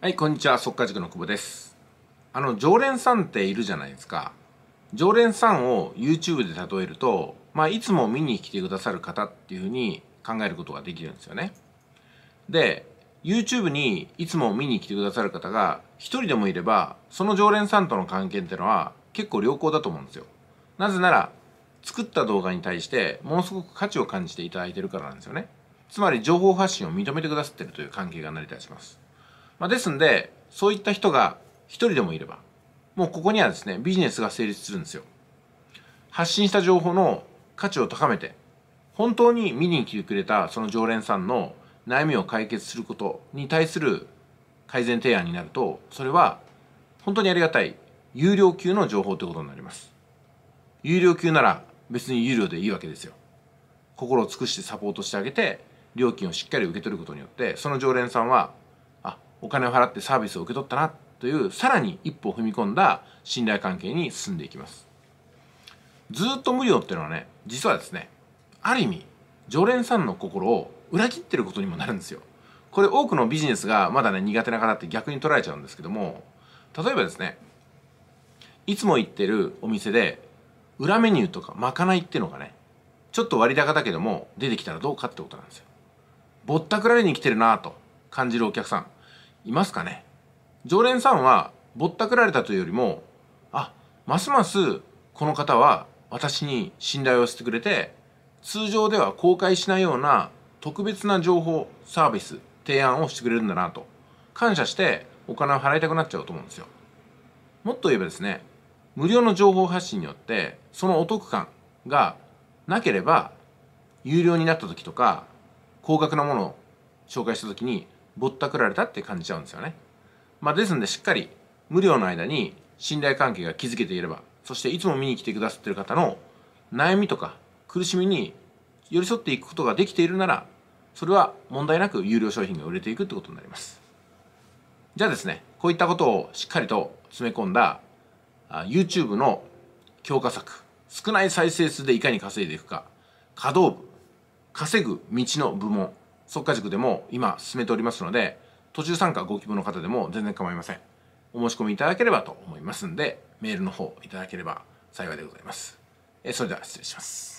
はい、こんにちは。速稼塾の久保です。あの、常連さんっているじゃないですか。常連さんを YouTube で例えると、まあ、いつも見に来てくださる方っていうふうに考えることができるんですよね。で、YouTube にいつも見に来てくださる方が一人でもいれば、その常連さんとの関係ってのは結構良好だと思うんですよ。なぜなら、作った動画に対してものすごく価値を感じていただいてるからなんですよね。つまり情報発信を認めてくださってるという関係が成り立ちます。まあ、ですんで、そういった人が一人でもいれば、もうここにはですね、ビジネスが成立するんですよ。発信した情報の価値を高めて、本当に見に来てくれたその常連さんの悩みを解決することに対する改善提案になると、それは本当にありがたい有料級の情報ということになります。有料級なら別に有料でいいわけですよ。心を尽くしてサポートしてあげて、料金をしっかり受け取ることによって、その常連さんはお金を払ってサービスを受け取ったなというさらに一歩踏み込んだ信頼関係に進んでいきますずっと無料っていうのはね実はですねある意味常連さんの心を裏切ってることにもなるんですよこれ多くのビジネスがまだね苦手な方って逆に取られちゃうんですけども例えばですねいつも行ってるお店で裏メニューとかまかないっていうのがねちょっと割高だけども出てきたらどうかってことなんですよぼったくられに来てるなぁと感じるお客さんいますかね常連さんはぼったくられたというよりもあますますこの方は私に信頼をしてくれて通常では公開しないような特別な情報サービス提案をしてくれるんだなと感謝してお金を払いたくなっちゃうと思うんですよもっと言えばですね無料の情報発信によってそのお得感がなければ有料になった時とか高額なものを紹介した時にぼったくられたって感じちゃうんですよね。まあ、ですのでしっかり無料の間に信頼関係が築けていればそしていつも見に来てくださってる方の悩みとか苦しみに寄り添っていくことができているならそれは問題なく有料商品が売れていくってことになります。じゃあですねこういったことをしっかりと詰め込んだ YouTube の強化策少ない再生数でいかに稼いでいくか稼働部稼ぐ道の部門速稼塾でも今進めておりますので途中参加ご希望の方でも全然構いませんお申し込みいただければと思いますんでメールの方いただければ幸いでございますえそれでは失礼します